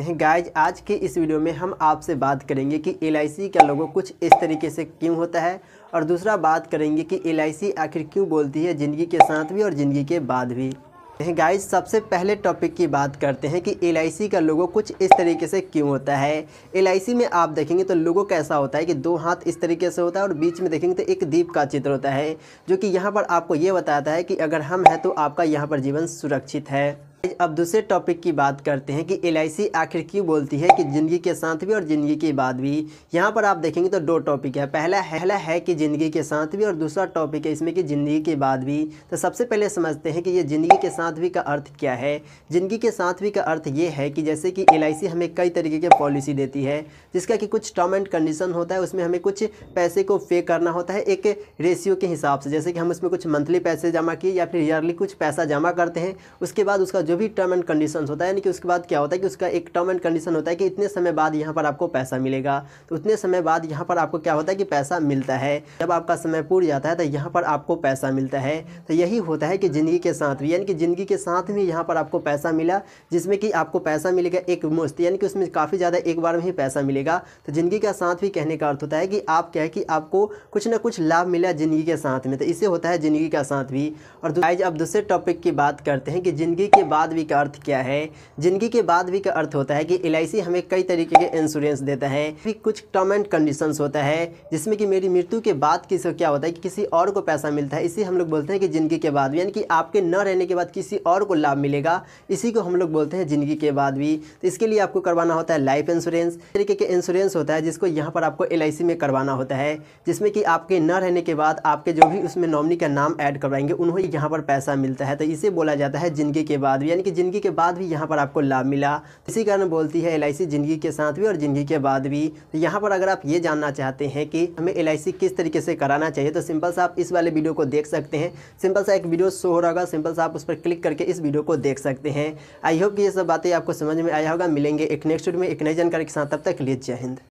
guys आज के इस वीडियो में हम आपसे बात करेंगे कि एल का लोगों कुछ इस तरीके से क्यों होता है और दूसरा बात करेंगे कि एल आखिर क्यों बोलती है ज़िंदगी के साथ भी और ज़िंदगी के बाद भी गाइज सबसे पहले टॉपिक की बात करते हैं कि एल का लोगों कुछ इस तरीके से क्यों होता है एल में आप देखेंगे तो लोगों कैसा होता है कि दो हाथ इस तरीके से होता है और बीच में देखेंगे तो एक दीप का चित्र होता है जो कि यहाँ पर आपको ये बताता है कि अगर हम हैं तो आपका यहाँ पर जीवन सुरक्षित है अब दूसरे टॉपिक की बात करते हैं कि एल आखिर क्यों बोलती है कि ज़िंदगी के साथ भी और ज़िंदगी के बाद भी यहाँ पर आप देखेंगे तो दो टॉपिक है पहला पहला है कि ज़िंदगी के साथ भी और दूसरा टॉपिक है इसमें कि ज़िंदगी के बाद भी तो सबसे पहले समझते हैं कि ये ज़िंदगी के साथ भी का अर्थ क्या है ज़िंदगी के साथ भी का अर्थ ये है कि जैसे कि एल हमें कई तरीके की पॉलिसी देती है जिसका कि कुछ टर्म एंड कंडीशन होता है उसमें हमें कुछ पैसे को पे करना होता है एक रेशियो के हिसाब से जैसे कि हम उसमें कुछ मंथली पैसे जमा किए या फिर ईयरली कुछ पैसा जमा करते हैं उसके बाद उसका जो जो भी टर्म एंड कंडीशन होता है यानी कि उसके बाद क्या होता है कि उसका एक टर्म एंड कंडीशन होता है कि इतने समय बाद यहाँ पर आपको पैसा मिलेगा तो उतने समय बाद यहाँ पर आपको क्या होता है कि पैसा मिलता है जब आपका समय पूरी जाता है तो यहाँ पर आपको पैसा मिलता है तो यही होता है कि ज़िंदगी के साथ भी यानी कि ज़िंदगी के साथ भी यहाँ पर आपको पैसा मिला जिसमें कि आपको पैसा मिलेगा एक मुश्त यानी कि उसमें काफ़ी ज़्यादा एक बार में ही पैसा मिलेगा तो ज़िंदगी का साथ भी कहने का अर्थ होता है कि आप क्या है कि आपको कुछ ना कुछ लाभ मिला ज़िंदगी के साथ में तो इसे होता है ज़िंदगी का साथ भी और आज अब दूसरे टॉपिक की बात करते हैं कि ज़िंदगी के बाद बादवी का अर्थ क्या है जिंदगी के बादवी का अर्थ होता है कि एल हमें कई तरीके के इंश्योरेंस देता है फिर कुछ टर्म एंड कंडीशन होता है जिसमें कि मेरी मृत्यु के बाद किसी क्या होता है कि किसी और को पैसा मिलता है इसी हम लोग बोलते हैं कि जिंदगी के बाद यानी कि आपके न रहने के बाद किसी और को लाभ मिलेगा इसी को हम लोग बोलते हैं जिंदगी के बाद भी तो इसके लिए आपको करवाना होता है लाइफ इंश्योरेंस तरीके के इंश्योरेंस होता है जिसको यहाँ पर आपको एल में करवाना होता है जिसमें कि आपके न रहने के बाद आपके जो भी उसमें नॉमनी का नाम ऐड करवाएंगे उन्हें यहाँ पर पैसा मिलता है तो इसे बोला जाता है जिंदगी के बाद भी तो यानी कि ज़िंदगी के बाद भी यहाँ पर आपको लाभ मिला इसी कारण बोलती है एल ज़िंदगी के साथ भी और ज़िंदगी के बाद भी तो यहाँ पर अगर आप ये जानना चाहते हैं कि हमें एल किस तरीके से कराना चाहिए तो सिंपल सा आप इस वाले वीडियो को देख सकते हैं सिंपल सा एक वीडियो शो हो रहा होगा सिंपल सा आप उस पर क्लिक करके इस वीडियो को देख सकते हैं आई होप कि ये सब बातें आपको समझ में आया होगा मिलेंगे एक नेक्स्ट वीडियो में एक नई जानकारी के साथ तब तक लिए जय हिंद